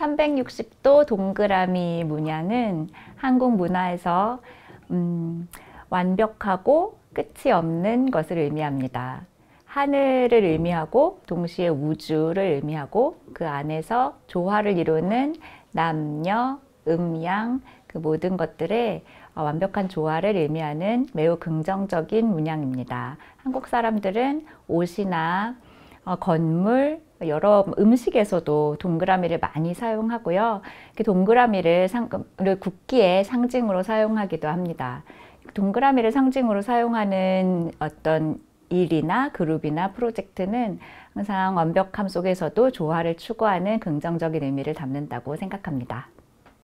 360도 동그라미 문양은 한국 문화에서 음, 완벽하고 끝이 없는 것을 의미합니다. 하늘을 의미하고 동시에 우주를 의미하고 그 안에서 조화를 이루는 남녀, 음양 그 모든 것들의 완벽한 조화를 의미하는 매우 긍정적인 문양입니다. 한국 사람들은 옷이나 어, 건물, 여러 음식에서도 동그라미를 많이 사용하고요. 그 동그라미를 상, 국기의 상징으로 사용하기도 합니다. 동그라미를 상징으로 사용하는 어떤 일이나 그룹이나 프로젝트는 항상 완벽함 속에서도 조화를 추구하는 긍정적인 의미를 담는다고 생각합니다.